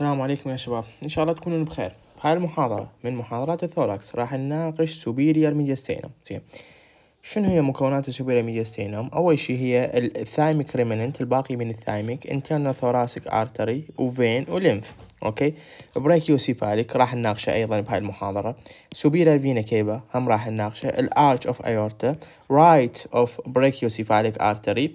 السلام عليكم يا شباب ان شاء الله تكونون بخير هاي المحاضرة من محاضرات الثوراكس راح نناقش سوبيريور ميديستينم زين شنو هي مكونات السوبيريور ميديستينم اول شيء هي الثايميك ريمننت الباقي من الثايميك انترنال ثوراسيك ارتري وفين وليمف اوكي بريكيوسيفاليك راح نناقشه ايضا بهاي المحاضره سوبيريور فينا كيبا هم راح نناقشه الارش اوف ايورتا رايت اوف بريكيوسيفاليك ارتري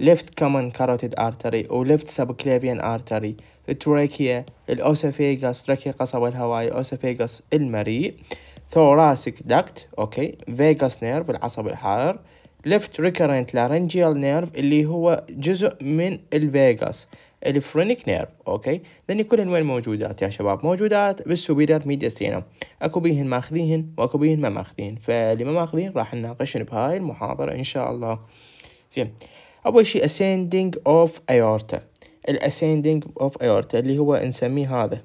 ليفت كومن كاروتيد ارتري وليفت سبكليفيان ارتري تراكيا الأوسفيغاس تراكيا قصبة الهوائي أوسفيغاس المريء ثوراسك داكت أوكي فيغاس نيرف العصب الحار ليفت ريكرنت لارنجيال نيرف اللي هو جزء من الفيغاس الفرينيك نيرف اوكي لان كلهن وين موجودات يا شباب موجودات بالسوبيرير ميديستينم اكو بيهن ماخذيهن واكو بيهن ما ماخذين فاللي ما ماخذين راح نناقشن بهاي المحاضره ان شاء الله زين اول شيء ascending of aorta الاسيندنج اوف ايورتا اللي هو نسميه هذا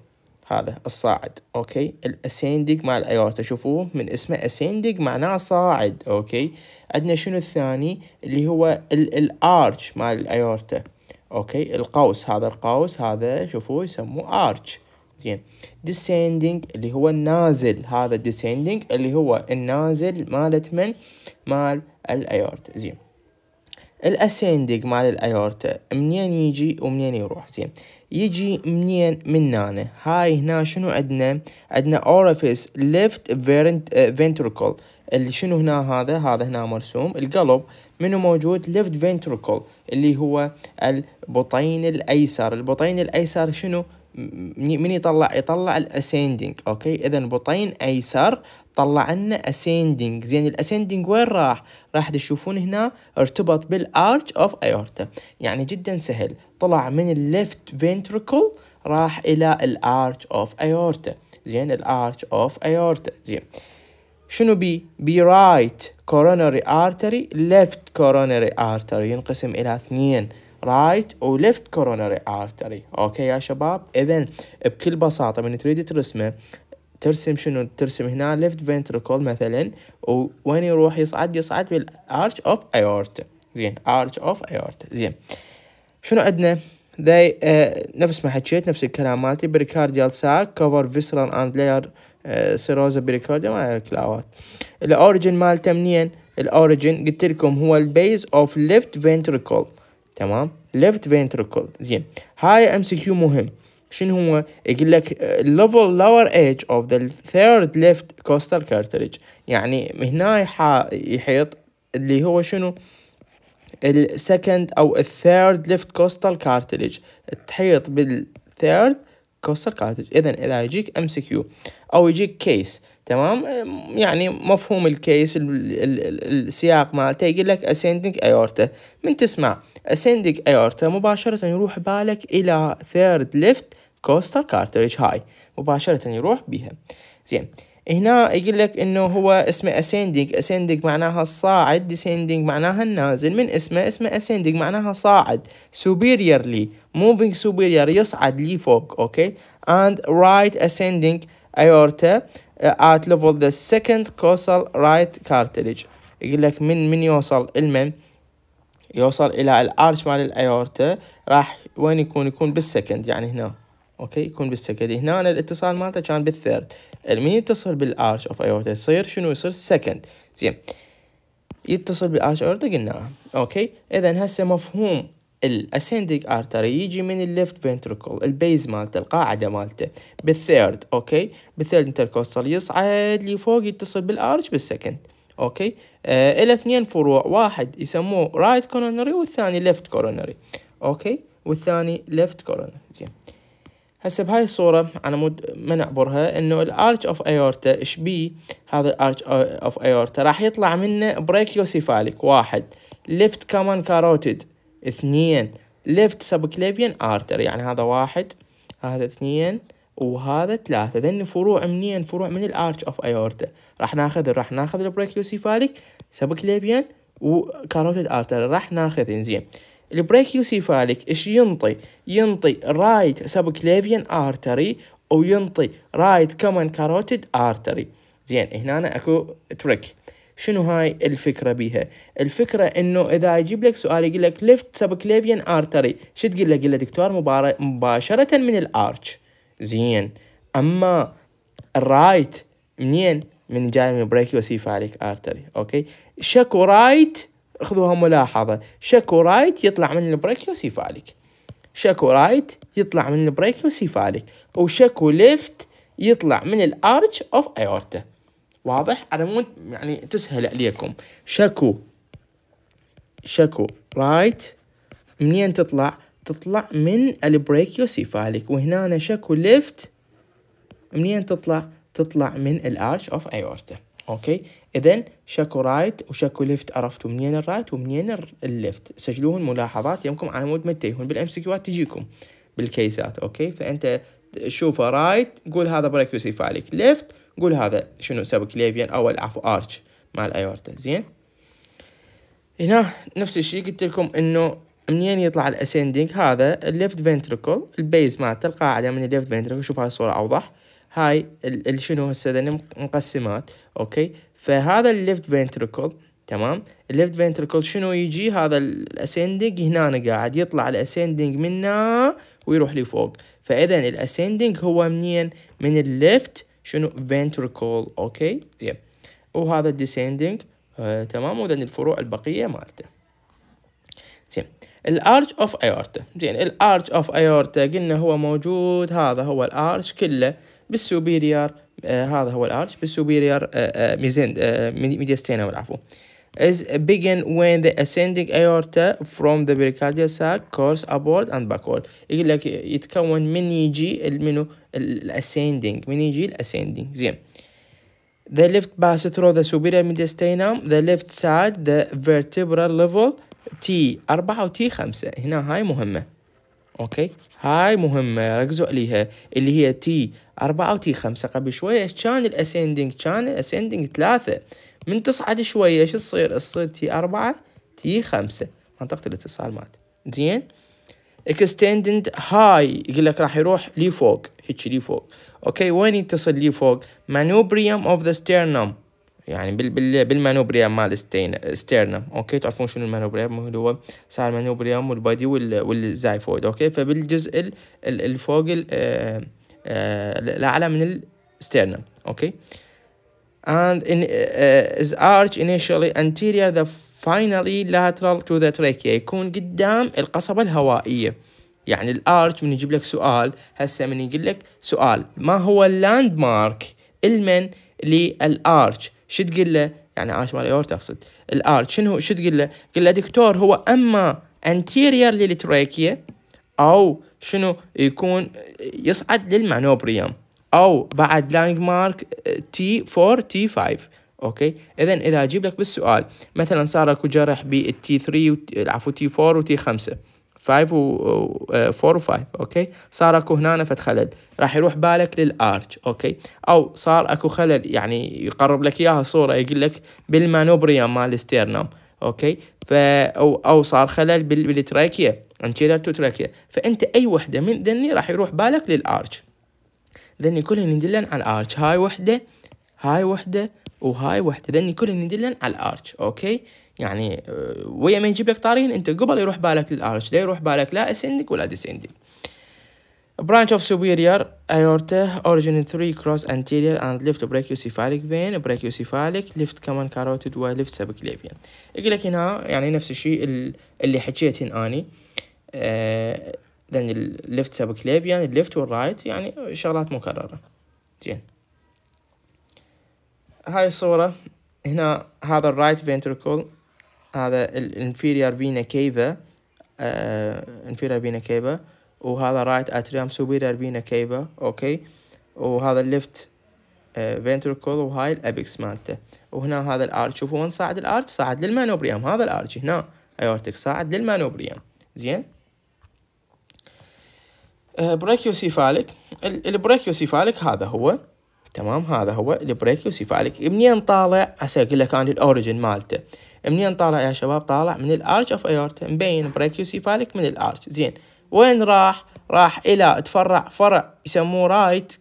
هذا الصاعد اوكي الاسيندنج مع الايورتا شوفوه من اسمه اسيندنج معناه صاعد اوكي عندنا شنو الثاني اللي هو الارش مع الايورتا اوكي القوس هذا القوس هذا شوفوه يسموه ارش زين descending اللي هو النازل هذا descending اللي هو النازل مالت من مال الايورتا زين الاسيندينج مال الايورتا منين يجي ومنين يروح زين يجي منين من هنا هاي هنا شنو عندنا عندنا اورفيس ليفت فيرنت فينتريكل اللي شنو هنا هذا هذا هنا مرسوم القلب منو موجود ليفت فينتريكل اللي هو البطين الايسر البطين الايسر شنو من يطلع يطلع الاسيندينج اوكي اذا بطين ايسر طلع لنا ascending زين الاسندنج وين راح راح تشوفون هنا ارتبط بالارج اوف ايورتا يعني جدا سهل طلع من الليفت ventricle راح الى الارج اوف ايورتا زين الارج اوف ايورتا زين شنو بي بي رايت كورونري ارتري ليفت كورونري ارتري ينقسم الى اثنين رايت وليفت كورونري ارتري اوكي يا شباب اذا بكل بساطه من تريد ترسمه ترسم شنو ترسم هنا ليفت ventricle مثلا وين يروح يصعد يصعد بالارش اوف ايورتا زين ارش اوف ايورتا زين شنو عندنا ذي uh, آه، نفس ما حكيت نفس الكلام مالتي بريكارديال ساك كفر فيسرال اند لاير سيروزا بريكارديال ما كلاوات الاوريجن مالته منين الاوريجن قلت لكم هو البيز اوف ليفت فنتركل تمام ليفت فنتركل زين هاي ام سي كيو مهم شنو هو يقول لك level lower edge of the third left costal cartilage يعني هنا يحيط اللي هو شنو السكند او الثيرد ليفت كوستال كارتلج تحيط بالثيرد كوستال كارتلج اذا اذا يجيك ام سي كيو او يجيك كيس تمام يعني مفهوم الكيس الـ الـ السياق مالته يقول لك ascending ايورتا من تسمع ascending ايورتا مباشره يروح بالك الى ثيرد ليفت كوستر كارتريج هاي مباشرة يروح بيها زين هنا يقول لك انه هو اسمه ascending ascending معناها الصاعد descending معناها النازل من اسمه اسمه ascending معناها صاعد superiorly موفينج superior يصعد لي فوق اوكي اند رايت ascending ايورتا ات ليفل ذا سكند كوسال رايت كارتلج يقول لك من من يوصل المن يوصل الى الارش مال الايورتا راح وين يكون يكون بالسكند يعني هنا اوكي يكون بالسكند هنا أنا الاتصال مالته كان بالثيرد المين يتصل بالارش اوف ايورتا يصير شنو يصير سكند زين يتصل بالارش اورتا قلناها اوكي اذا هسه مفهوم الاسندنج ارتري يجي من الليفت فنتركل البيز مالته القاعده مالته بالثيرد اوكي بالثيرد انتركوستال يصعد لفوق يتصل بالارش بالسكند اوكي آه الى اثنين فروع واحد يسموه رايت كورونري والثاني ليفت كورونري اوكي والثاني ليفت كورونري زين هسه بهاي الصورة على مود ما نعبرها انه الارش اوف ايورتا اش بي هذا الارش اوف ايورتا راح يطلع منه بريكيوسيفاليك واحد ليفت كمان كاروتيد اثنين ليفت سبكليفيان ارتر يعني هذا واحد هذا اثنين وهذا ثلاثة ذن فروع منين فروع من الارش اوف ايورتا راح ناخذ راح ناخذ البريكيوسيفاليك سبكليفيان وكاروتيد ارتر راح ناخذ انزين البريك يوسيفالك ايش ينطي ينطي رايت سبكليفيان ارتري وينطي رايت كومن كاروتيد ارتري زين هنا أنا اكو تريك شنو هاي الفكره بيها الفكره انه اذا يجيب لك سؤال يقول لك ليفت سبكليفيان ارتري ايش تقول له له دكتور مباشره من الارتش زين اما الرايت منين من جاي من بريكيوسيفاليك ارتري اوكي شكو رايت خذوها ملاحظة شاكو رايت يطلع من البريك يوسيفالك شاكو رايت يطلع من البريك وشاكو ليفت يطلع من الارتش اوف ايورتا واضح على مود يعني تسهل عليكم شاكو شاكو رايت منين تطلع تطلع من البريكيوسيفاليك وهنا شاكو ليفت منين تطلع تطلع من الارش اوف ايورتا اوكي اذا شكو رايت وشكو ليفت عرفتوا منين الرايت ومنين الليفت سجلوهن ملاحظات يمكم على مود ما تتيهون بالام سي كيوات تجيكم بالكيسات اوكي فانت شوفه رايت قول هذا بريك يوسف عليك ليفت قول هذا شنو سبكليفيان او العفو ارش مع الايورتا زين هنا نفس الشيء قلت لكم انه منين يطلع الاسندنج هذا الليفت فنتركل البيز مالته القاعده من الليفت فنتركل شوف هاي الصوره اوضح هاي شنو هسه مقسمات اوكي فهذا الليفت فينتركل تمام الليفت فينتركل شنو يجي هذا الاسندنج هنا قاعد يطلع الاسندنج منا ويروح لفوق فاذا الاسندنج هو منين من الليفت شنو فينتركل اوكي زين وهذا الديسندنج آه تمام واذا الفروع البقيه مالته زين الارج اوف ايورتا زين الارج اوف ايورتا قلنا هو موجود هذا هو الارج كله بالسوبيريار آه هذا هو الارش بالسوبيريار آه ميزين ميديستينا والعفو is begin when the ascending aorta from the pericardial sac course upward and backward يقول لك يتكون من يجي منو الاسيندينج من يجي الاسيندينج زين the left pass through the superior mediastinum the left side the vertebral level T 4 و T 5 هنا هاي مهمه اوكي هاي مهمه ركزوا عليها اللي هي تي 4 وتي 5 قبل شويه كان الاسندنج كان الاسندنج 3 من تصعد شويه شو تصير تصير تي 4 تي 5 منطقه الاتصال مات زين اكستندد هاي يقول لك راح يروح لفوق هيك لفوق اوكي وين يتصل لفوق مانوبريوم اوف ذا ستيرنوم يعني بال بال بالمانوبريام مال ستيرنم اوكي تعرفون شنو المانوبريام اللي هو سعر المانوبريام والبادي والزايفويد اوكي فبالجزء ال الفوق آه، آه، الاعلى من الستيرنم اوكي and in, uh, is arch initially anterior the finally lateral to the trachea يكون قدام القصبة الهوائية يعني الارش من يجيب لك سؤال هسه من يقول لك سؤال ما هو اللاند مارك المن للارش شو تقول له يعني عاش مال ايورتا اقصد الارت شنو شو تقول له قل له دكتور هو اما انتيرير للتراكيه او شنو يكون يصعد للمانوبريوم او بعد لانج مارك تي 4 تي 5 اوكي اذا اذا اجيب لك بالسؤال مثلا صار اكو جرح بالتي 3 عفوا تي 4 وتي 5 5 و 4 و5 اوكي صار اكو هنا فد خلل راح يروح بالك للارج اوكي او صار اكو خلل يعني يقرب لك اياها صوره يقول لك بالمانوبريا مال ستيرنم اوكي ف او او صار خلل بالتراكيا انتيرير تو تراكيا فانت اي وحده من ذني راح يروح بالك للارج ذني كلهن يدلن على الارج هاي وحده هاي وحده وهاي وحده ذني كلهن يدلن على الارج اوكي يعني آه، ويا ما يجيب لك طارين انت قبل يروح بالك للارش لا يروح بالك لا اسندك ولا ديسندك branch of superior aorta origin 3 cross anterior and left brachiocephalic vein brachiocephalic left كمان carotid و left subclavian يقول لك هنا يعني نفس الشيء اللي حكيت هنا اني آه، then left subclavian left والرايت يعني شغلات مكررة زين هاي الصورة هنا هذا الرايت ventricle هذا الانفيرير فينا كيفا انفيرير فينا كيفا وهذا رايت اتريوم سوبيرير فينا كيفا اوكي وهذا الليفت آه، فينتركول وهاي الابيكس مالته وهنا هذا الارج شوفوا وين صاعد الارج صاعد للمانوبريوم هذا الارج هنا ايورتك صاعد للمانوبريوم زين بريكيوسيفاليك آه، البريكيوسيفاليك هذا هو تمام هذا هو البريكيوسيفاليك منين طالع هسه اقول لك انا الاوريجن مالته منين طالع يا شباب طالع من الارش اوف ايورتا مبين بريكيوسيفاليك من الارش زين وين راح راح الى تفرع فرع يسموه رايت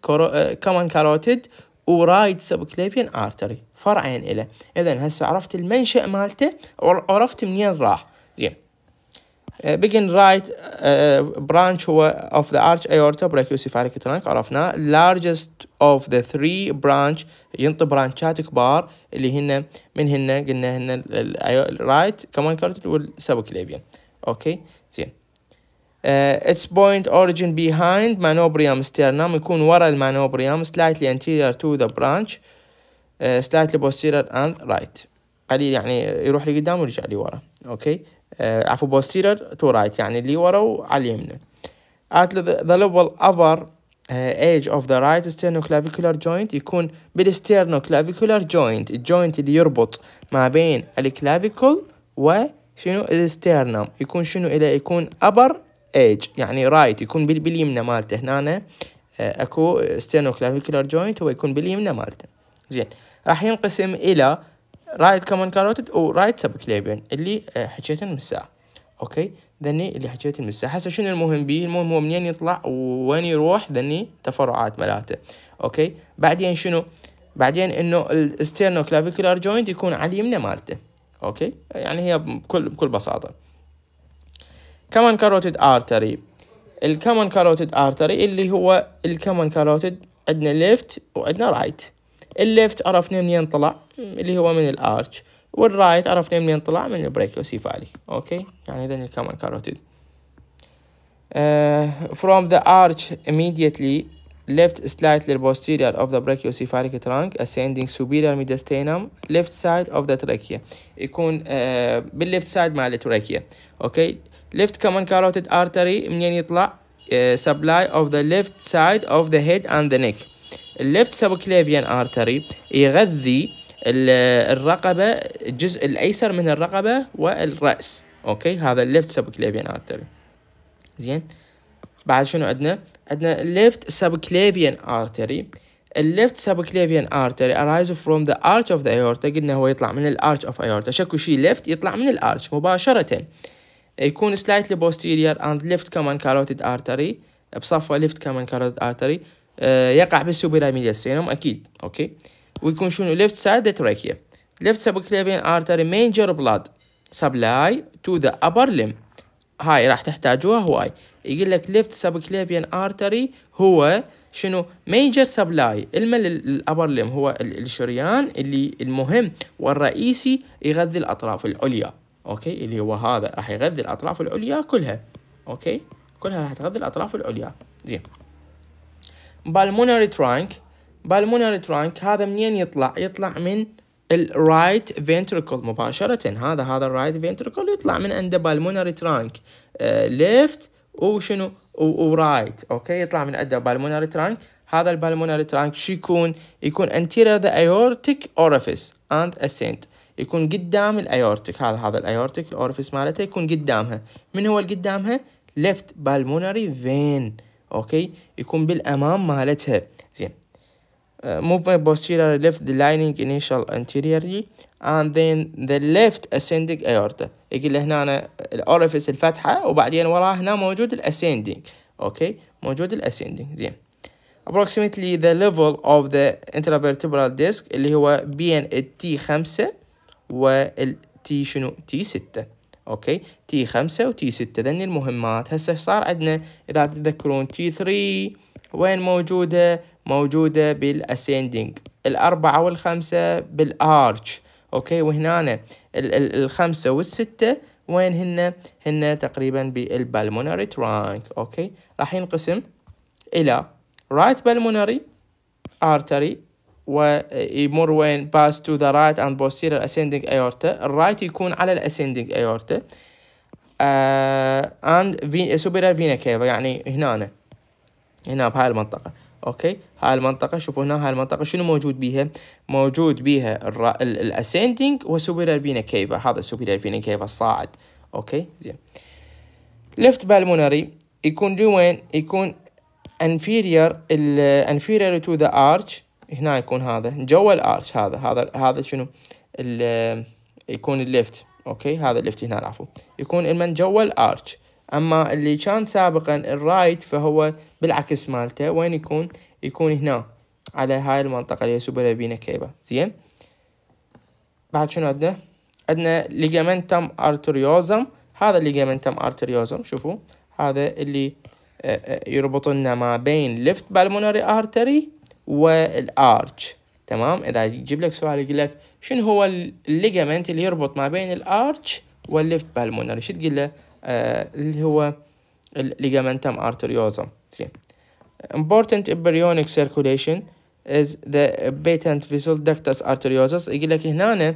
كومن كاروتيد ورايت سبكليفين ارتري فرعين له اذا هسه عرفت المنشا مالته وعرفت منين راح زين بيجن رايت برانش هو of the arch aorta brachiocephalic trunk عرفنا largest of the three branch ينطي برانشات كبار اللي هن من هن قلنا هن الرايت كمان كارتل والسبكليبيان اوكي زين اتس بوينت اوريجن بيهايند مانوبريوم ستيرنام يكون ورا المانوبريوم سلايتلي انتيرير تو ذا برانش سلايتلي بوستيرير اند رايت قليل يعني يروح لقدام ويرجع لورا اوكي آه، عفو بوستيرر to right يعني اللي ورا وعلى اليمين at the level upper آه، edge of the right sternoclavicular joint يكون بالsternoclavicular joint الجوينت اللي يربط ما بين الكلافيكل وشنو الستيرنم يكون شنو إلى يكون upper edge يعني right يكون باليمنى مالته هنا آه، اكو sternoclavicular جوينت هو يكون باليمنى مالته زين راح ينقسم الى رايت كومن كاروتيد ورايت كليبين اللي آه، حكيت من الساعه اوكي ذني اللي حكيت من الساعه هسه شنو المهم بيه المهم هو منين يطلع وين يروح ذني تفرعات مالته اوكي بعدين شنو بعدين انه الاسترنو كلافيكولار جوينت يكون على اليمنى مالته اوكي يعني هي بكل بكل بساطه كمان كاروتد ارتري الكمان كاروتد ارتري اللي هو الكمان كاروتد عندنا ليفت وعندنا رايت right. الليفت عرفنا منين طلع اللي هو من الارش والرايت عرفنا منين طلع من البريكوسيفالي اوكي يعني اذا كمان كاروتيد Uh, from the arch immediately left slightly posterior of the brachiocephalic trunk ascending superior mediastinum left side of the trachea يكون uh, بالليفت سايد مال التراكية اوكي left common carotid artery منين يطلع uh, supply of the left side of the head and the neck الليفت سبكليفيان ارتري يغذي الرقبة الجزء الأيسر من الرقبة والرأس أوكي هذا الليفت سبكليفيان ارتري زين بعد شنو عندنا عندنا left subclavian artery الليفت subclavian artery arises from the arch of the aorta قلنا هو يطلع من الارش of aorta شكو شي left يطلع من الارش مباشرة يكون slightly posterior and left common carotid artery بصفة left common carotid artery آه، يقع بالسوبيراميديا سينوم اكيد اوكي ويكون شنو ليفت سايد تراكيا ليفت سبكليفين ارتري مينجر بلاد سبلاي تو ذا ابر لم هاي راح تحتاجوها هواي يقول لك ليفت سبكليفين ارتري هو شنو مينجر سبلاي المل الابر لم هو الشريان اللي المهم والرئيسي يغذي الاطراف العليا اوكي اللي هو هذا راح يغذي الاطراف العليا كلها اوكي كلها راح تغذي الاطراف العليا زين بالمونري ترانك بالمونري ترانك هذا منين يطلع يطلع من الرايت فينتركل مباشرة هذا هذا الرايت فينتركل يطلع من عند بالمونري ترانك ليفت آه، وشنو ورايت اوكي يطلع من عند بالمونري ترانك هذا البالمونري ترانك شو يكون يكون انتيرا ذا ايورتيك اورفيس اند اسينت يكون قدام الايورتيك هذا هذا الايورتيك الاورفيس مالته يكون قدامها من هو اللي قدامها ليفت بالمونري فين اوكي يكون بالامام مالتها زين موفمنت بوستيرير ليفت لايننج انيشال انتيريرلي اند ذن ذا ليفت اسندنج ايورتا يقول هنا الاورفيس الفتحه وبعدين وراه هنا موجود الاسندنج اوكي موجود الاسندنج زين approximately the level of the intervertebral disc اللي هو بين ال T5 وال T شنو T6 اوكي تي و وتي 6 ذني المهمات هسه صار عندنا اذا تتذكرون تي 3 وين موجودة موجودة بالاسيندينج الاربعة والخمسة بالارج اوكي وهنا الخمسة والستة وين هن هن تقريبا بالبالمونري ترانك اوكي راح ينقسم الى رايت بالمونري ارتري ويمر وين باس تو ذا رايت اند posterior اسيندينج ايورتا الرايت يكون على الاسيندينج ايورتا آه، اند سوبرير فينا كيفا يعني هنا أنا. هنا بهاي المنطقة اوكي هاي المنطقة شوفوا هنا هاي المنطقة شنو موجود بيها موجود بيها الاسيندينج وسوبرير فينا كيفا هذا سوبرير فينا كيفا الصاعد اوكي زين ليفت بالمونري يكون لوين يكون انفيرير الانفيرير تو ذا ارتش هنا يكون هذا جوا الارش هذا هذا هذا شنو آه، يكون الليفت اوكي هذا الليفت هنا العفو يكون المن جوا الارش اما اللي كان سابقا الرايت فهو بالعكس مالته وين يكون يكون هنا على هاي المنطقه اللي هي سوبرابينا كيبا زين بعد شنو عندنا عندنا ليجامنتم ارتريوزم هذا الليجامنتم ارتريوزم شوفوا هذا اللي آه، آه، يربط لنا ما بين ليفت بالمونري ارتري والارج تمام اذا يجيب لك سؤال يقول لك شنو هو الليجمنت اللي يربط ما بين الارج والليفت بالمونري شو تقول له آه اللي هو الليجمنتم ارتريوزم زين important embryonic circulation is the patent vessel ductus arteriosus يقول لك هنا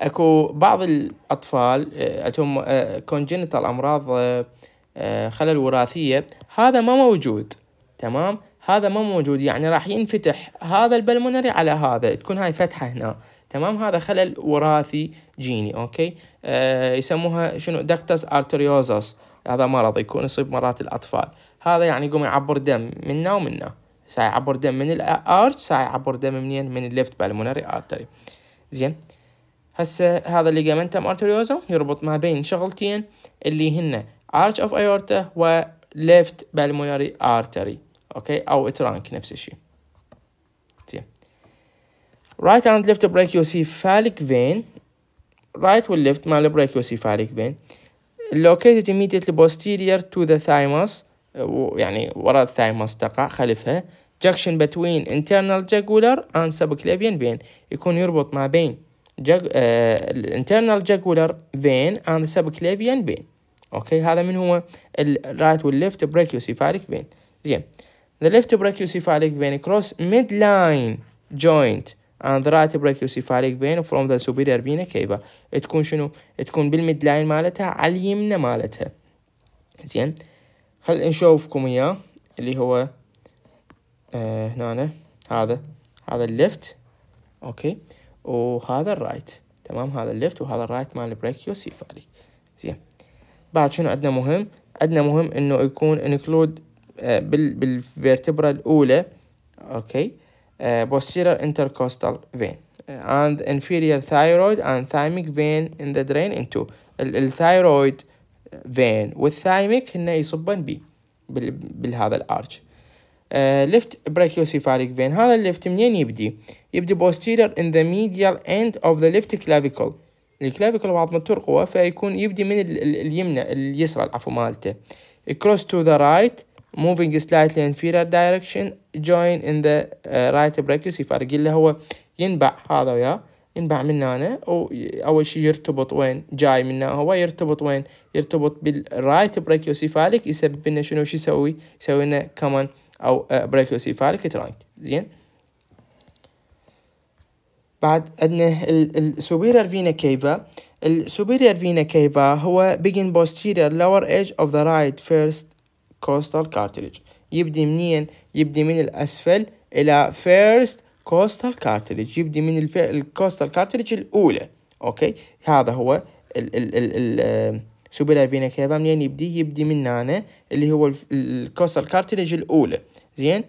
اكو بعض الاطفال عندهم آه، كونجنتال آه، امراض آه، خلل وراثيه هذا ما موجود تمام هذا ما موجود يعني راح ينفتح هذا البلمونري على هذا تكون هاي فتحة هنا تمام هذا خلل وراثي جيني اوكي آه يسموها شنو دكتس ارتريوزوس هذا مرض يكون يصيب مرات الاطفال هذا يعني يقوم يعبر دم منا ومنا ساعة يعبر دم من الارج ساعة يعبر دم منين من الليفت بالمونري ارتري زين هسه هذا الليجامنتم ارتريوزم يربط ما بين شغلتين اللي هن ارج اوف ايورتا وليفت بالمونري ارتري اوكي او اترانك نفس الشيء زين right and left brachiocephalic vein right والليفت مال brachiocephalic vein located immediately posterior to the thymus يعني وراء الثايموس تقع خلفها junction between internal jugular and subclavian vein يكون يربط ما بين جج... آه... internal jugular vein and subclavian vein اوكي هذا من هو الرايت والليفت brachiocephalic vein زين The left brachiocephalic vein cross midline joint and the right brachiocephalic vein from the superior vena cava تكون شنو؟ تكون بالميد midline مالتها على اليمنى مالتها زين خل نشوفكم اياه اللي هو آه هنا هذا هذا الليفت اوكي وهذا الرايت تمام هذا الليفت وهذا الرايت مال البريكيوسيفالي زين بعد شنو عندنا مهم عندنا مهم انه يكون انكلود بالفيرتبرا الأولى أوكي posterior intercostal vein and inferior thyroid and thymic vein in the drain into الثايرويد vein والثايميك هن يصبن بي بالهذا الارش ليفت brachiocephalic vein هذا الليفت منين يبدي يبدي posterior in the medial end of the left clavicle الكلافيكل بعظمة الترقوة فيكون يبدي من اليمنى اليسرى العفو مالته cross to the right moving slightly in inferior direction join in the uh, right brachius يفرق اللي هو ينبع هذا ويا ينبع من هنا اول شيء يرتبط وين جاي من هو يرتبط وين يرتبط بالرايت بريكيوسيفاليك يسبب لنا شنو شو يسوي يسوي لنا كمان او بريكيوسيفاليك uh, ترانك زين بعد عندنا السوبيرير فينا كيفا السوبيرير فينا كيفا هو begin posterior lower edge of the right first كوستال كارتليج يبدي منين يبدي من الاسفل الى فيرست كوستال كارتليج يبدي من الكوستال كارتليج الاولى اوكي هذا هو ال ال ال, ال فينا كيفا منين يبدي يبدي من هنا اللي هو الكوستال كارتليج الاولى زين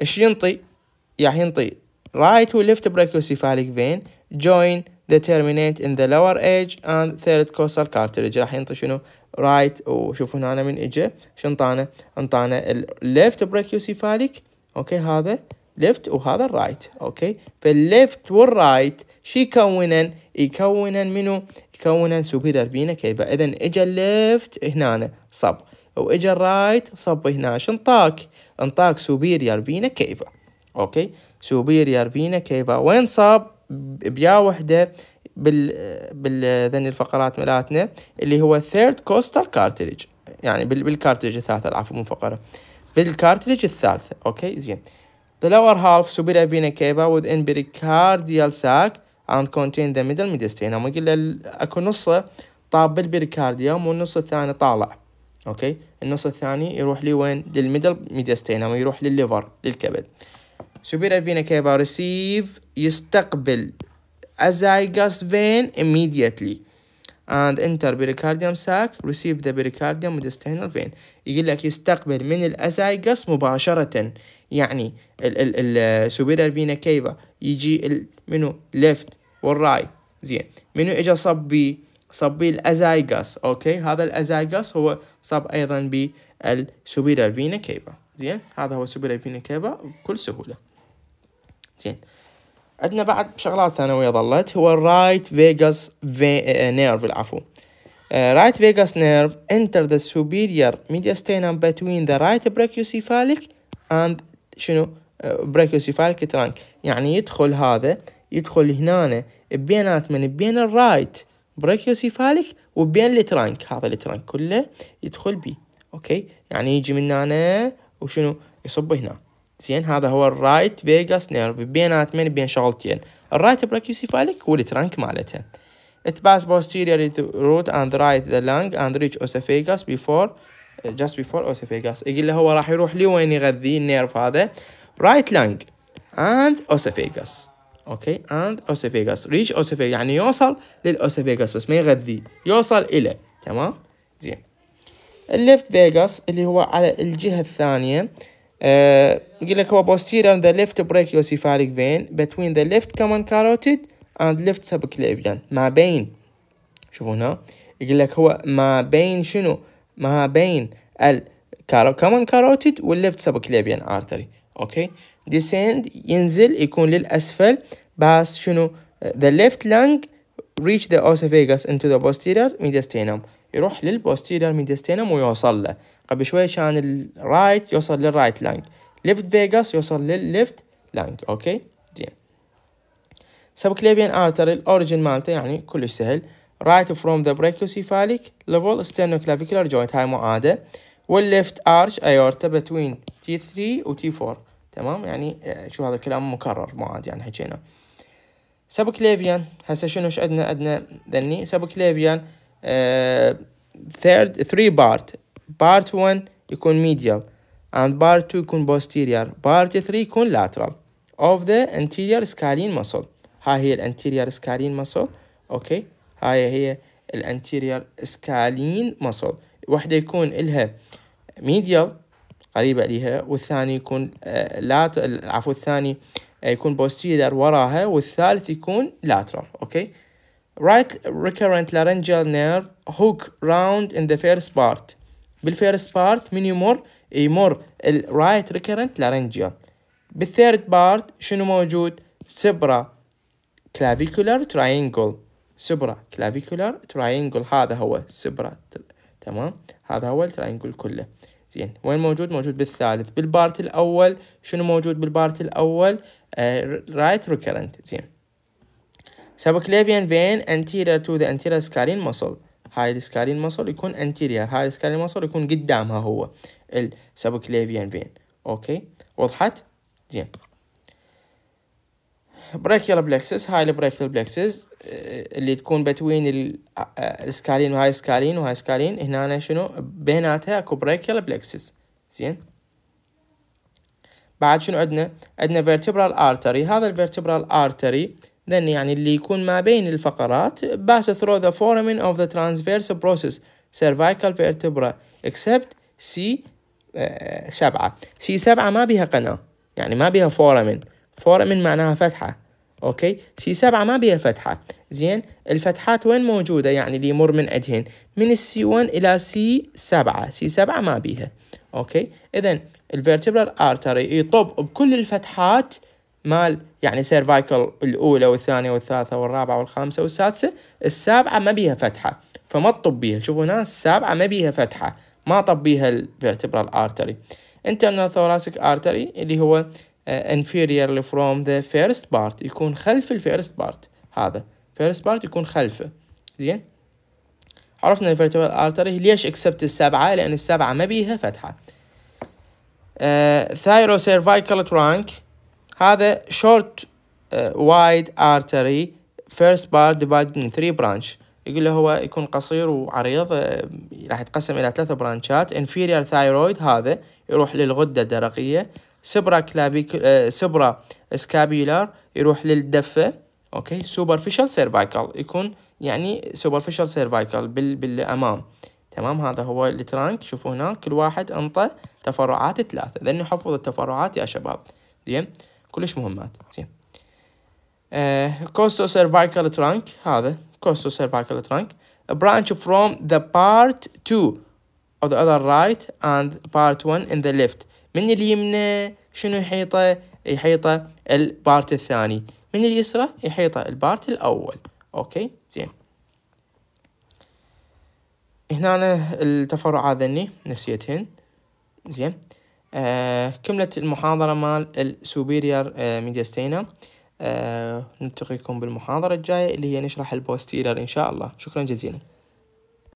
ايش ينطي راح يعني ينطي right و left brachycephalic vein join the terminate in the lower edge and third costal cartilage راح ينطي شنو رايت وشوفوا هنا من اجى شنطانة انطانا الليفت بريكيوسيفاليك اوكي هذا ليفت وهذا الرايت اوكي فالليفت والرايت شي يكونن يكونن منو يكونن سوبيرير فينا كيفا اذا اجى الليفت هنا صب واجى الرايت صب هنا شنطاك انطاك سوبيرير فينا كيفا اوكي سوبيرير فينا كيفا وين صاب بيا وحده بال بالذني الفقرات ملاتنا اللي هو ثيرد كوستال كارتريج يعني بالكارتريج الثالثة العفو مو فقرة بالكارتريج الثالثة اوكي زين The lower half superior vena cava within pericardial sac and contain the middle mediastinum هم قلنا اكو نصه طاب بالبريكارديوم والنص الثاني طالع اوكي النص الثاني يروح لي وين للميدل ميديستينم يروح للليفر للكبد سوبيرا فينا كيفا ريسيف يستقبل a vein immediately and enter pericardium sac receive the pericardium sternal vein يقول لك يستقبل من الازايجس مباشرة يعني ال ال superior vena cava يجي ال منو ليفت والرايت زين منو اجا صب بي صب بي الازايجس اوكي هذا الازايجس هو صب ايضا بي superior vena cava زين هذا هو superior vena cava بكل سهولة زين عندنا بعد شغلات ثانوية ظلت هو الرايت فيجاس في نيرف العفو رايت فيجاس نيرف انتر ذا سوبيريور ميدياستينم بتوين ذا رايت بريكيوسيفاليك اند شنو بريكيوسيفاليك آه، ترانك يعني يدخل هذا يدخل هنا بينات من بين الرايت بريكيوسيفاليك وبين الترانك هذا الترانك كله يدخل بي اوكي يعني يجي من هنا وشنو يصب هنا زين هذا هو الرايت فيجاس نيرف بيناتهم بين شغلتين الرايت براكيوسيفاليك والترنك مالته It pass posterior to root and the right the lung and reach esophagus before just before esophagus يقول له هو راح يروح لي وين يغذي النيرف هذا right lung and esophagus اوكي and esophagus reach esophagus يعني يوصل للاسوفيجاس بس ما يغذي يوصل الى تمام زين الليفت فيجاس اللي هو على الجهة الثانية يقول لك هو posterior the left brachiocephalic vein between the left common carotid and left subclavian ما بين شوفوا هنا يقول لك هو ما بين شنو ما بين ال common carotid left subclavian artery اوكي descend ينزل يكون للأسفل بس شنو the left lung reach the esophagus into the posterior mediastinum يروح للبوستيرير ميديستينم ويوصل له قبل شوي كان الرايت يوصل للرايت لانج ليفت فيغاس يوصل للليفت لانج اوكي زين سبكليفيان ارتري الاوريجن مالته يعني كلش سهل رايت فروم ذا بريكوسيفاليك ليفل كلافيكولار جوينت هاي معاده والليفت ارش ايورتا بتوين تي 3 وتي 4 تمام يعني آه، شو هذا الكلام مكرر معاد يعني حكينا سبكليفيان هسه شنو ايش عندنا عندنا ذني سبكليفيان ثيرد 3 بارت بارت 1 يكون medial and part 2 يكون posterior part 3 يكون lateral of the anterior scalene muscle هاي هي الانتيريور سكالين muscle اوكي هاي هي الانتيريور سكالين muscle واحدة يكون إلها medial قريبة لها والثاني يكون lateral عفوا الثاني يكون posterior وراها والثالث يكون lateral اوكي right recurrent laryngeal nerve hook round in the first part بالفيرست بارت من يمر يمر الرايت ريكيرنت لارنجيوم بالثيرد بارت شنو موجود سبرا كلافيكولار تراينجل سبرا كلافيكولار تراينجل هذا هو سبرا تمام هذا هو التراينجل كله زين وين موجود موجود بالثالث بالبارت الاول شنو موجود بالبارت الاول آه، رايت ريكيرنت زين subclavian vein anterior to the anterior scalene muscle هاي السكالين مصر يكون انتيرير هاي السكالين مصر يكون قدامها هو السبكليفيان فين اوكي وضحت زين بريكيال بلكسس هاي البريكيال بلكسس آه، اللي تكون بتوين آه، السكالين وهاي السكالين وهاي السكالين هنا شنو بيناتها اكو بريكيال بلكسس زين بعد شنو عندنا عندنا vertebral artery هذا الفيرتبرال artery then يعني اللي يكون ما بين الفقرات pass through the foramen of the transverse process cervical vertebra except C آه، سبعة سي سبعة ما بيها قناة يعني ما بيها فورامن فورامن معناها فتحة اوكي سي سبعة ما بيها فتحة زين الفتحات وين موجودة يعني اللي يمر من ادهن من c 1 الى سي سبعة سي سبعة ما بيها اوكي اذا الفيرتبرال ارتري يطب بكل الفتحات مال يعني سيرفايكل الأولى والثانية والثالثة والرابعة والخامسة والسادسة السابعة ما بيها فتحة فما تطب بيها شوفوا هنا السابعة ما بيها فتحة ما طب بيها الفيرتبرال ارتري internal thoracic artery اللي هو انفيرير آه، from the first part يكون خلف الفيرست بارت هذا فيرست بارت يكون خلفه زين عرفنا الفيرتبرال ارتري ليش اكسبت السبعة لان السبعة ما بيها فتحة ثايرو سيرفايكال ترانك هذا short آه، wide artery first bar divided in three branch يقول له هو يكون قصير وعريض آه، راح يتقسم الى ثلاث برانشات inferior thyroid هذا يروح للغده الدرقيه سبرا كلابيك آه، سبرا سكابيولار يروح للدفه اوكي سوبرفيشال سيرفايكال يكون يعني سوبرفيشال سيرفايكال بال... بالامام تمام هذا هو الترانك شوفوا هناك كل واحد انطى تفرعات ثلاثه لانه حفظ التفرعات يا شباب زين كلش مهمات زين كوستو سيرفايكال ترانك هذا كوستو سيرفايكال ترانك branch from the part 2 of the other right and part 1 in the left من اليمنى شنو يحيطه يحيطه البارت الثاني من اليسرى يحيطه البارت الاول اوكي زين هنا التفرع هذني نفسيتين زين آه، كملت المحاضرة مال السوبيرير ميديستينا آه، آه، نلتقيكم بالمحاضرة الجاية اللي هي نشرح البوستيرير إن شاء الله شكرا جزيلا